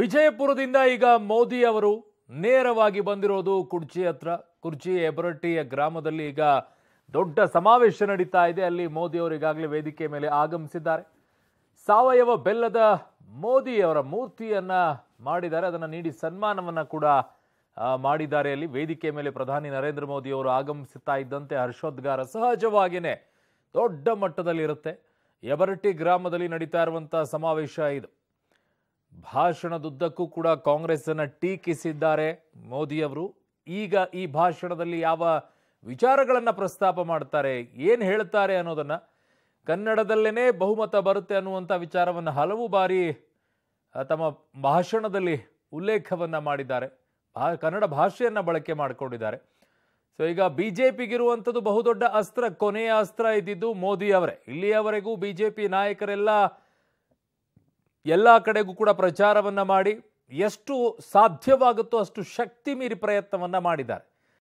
ವಿಜಯಪುರದಿಂದ ಈಗ ಮೋದಿ ಅವರು ನೇರವಾಗಿ ಬಂದಿರೋದು ಕುರ್ಚಿ ಹತ್ರ ಕುರ್ಚಿ ಎಬರಟ್ಟಿಯ ಗ್ರಾಮದಲ್ಲಿ ಈಗ ದೊಡ್ಡ ಸಮಾವೇಶ ನಡೀತಾ ಇದೆ ಅಲ್ಲಿ ಮೋದಿ ಅವರು ಈಗಾಗಲೇ ವೇದಿಕೆ ಮೇಲೆ ಆಗಮಿಸಿದ್ದಾರೆ ಸಾವಯವ ಬೆಲ್ಲದ ಮೋದಿ ಅವರ ಮೂರ್ತಿಯನ್ನ ಮಾಡಿದ್ದಾರೆ ಅದನ್ನು ನೀಡಿ ಸನ್ಮಾನವನ್ನು ಕೂಡ ಮಾಡಿದ್ದಾರೆ ಅಲ್ಲಿ ವೇದಿಕೆ ಮೇಲೆ ಪ್ರಧಾನಿ ನರೇಂದ್ರ ಮೋದಿ ಅವರು ಆಗಮಿಸುತ್ತಾ ಇದ್ದಂತೆ ಹರ್ಷೋದ್ಗಾರ ಸಹಜವಾಗಿಯೇ ದೊಡ್ಡ ಮಟ್ಟದಲ್ಲಿ ಇರುತ್ತೆ ಎಬರಟ್ಟಿ ಗ್ರಾಮದಲ್ಲಿ ನಡೀತಾ ಇರುವಂತಹ ಸಮಾವೇಶ ಇದು ಭಾಷಣದುದ್ದಕ್ಕೂ ಕೂಡ ಕಾಂಗ್ರೆಸ್ ಅನ್ನ ಟೀಕಿಸಿದ್ದಾರೆ ಮೋದಿಯವರು ಈಗ ಈ ಭಾಷಣದಲ್ಲಿ ಯಾವ ವಿಚಾರಗಳನ್ನು ಪ್ರಸ್ತಾಪ ಮಾಡ್ತಾರೆ ಏನು ಹೇಳ್ತಾರೆ ಅನ್ನೋದನ್ನು ಕನ್ನಡದಲ್ಲೇ ಬಹುಮತ ಬರುತ್ತೆ ಅನ್ನುವಂಥ ವಿಚಾರವನ್ನು ಹಲವು ಬಾರಿ ತಮ್ಮ ಭಾಷಣದಲ್ಲಿ ಉಲ್ಲೇಖವನ್ನು ಮಾಡಿದ್ದಾರೆ ಭಾ ಕನ್ನಡ ಭಾಷೆಯನ್ನು ಬಳಕೆ ಮಾಡಿಕೊಂಡಿದ್ದಾರೆ ಸೊ ಈಗ ಬಿ ಜೆ ಪಿಗಿರುವಂಥದ್ದು ಬಹುದೊಡ್ಡ ಅಸ್ತ್ರ ಕೊನೆಯ ಅಸ್ತ್ರ ಇದ್ದಿದ್ದು ಮೋದಿ ಅವರೇ ಇಲ್ಲಿಯವರೆಗೂ ಬಿ ಜೆ ಪಿ ನಾಯಕರೆಲ್ಲ ಎಲ್ಲ ಕಡೆಗೂ ಕೂಡ ಪ್ರಚಾರವನ್ನು ಮಾಡಿ ಎಷ್ಟು ಸಾಧ್ಯವಾಗುತ್ತೋ ಅಷ್ಟು ಶಕ್ತಿ ಮೀರಿ ಪ್ರಯತ್ನವನ್ನು ಮಾಡಿದ್ದಾರೆ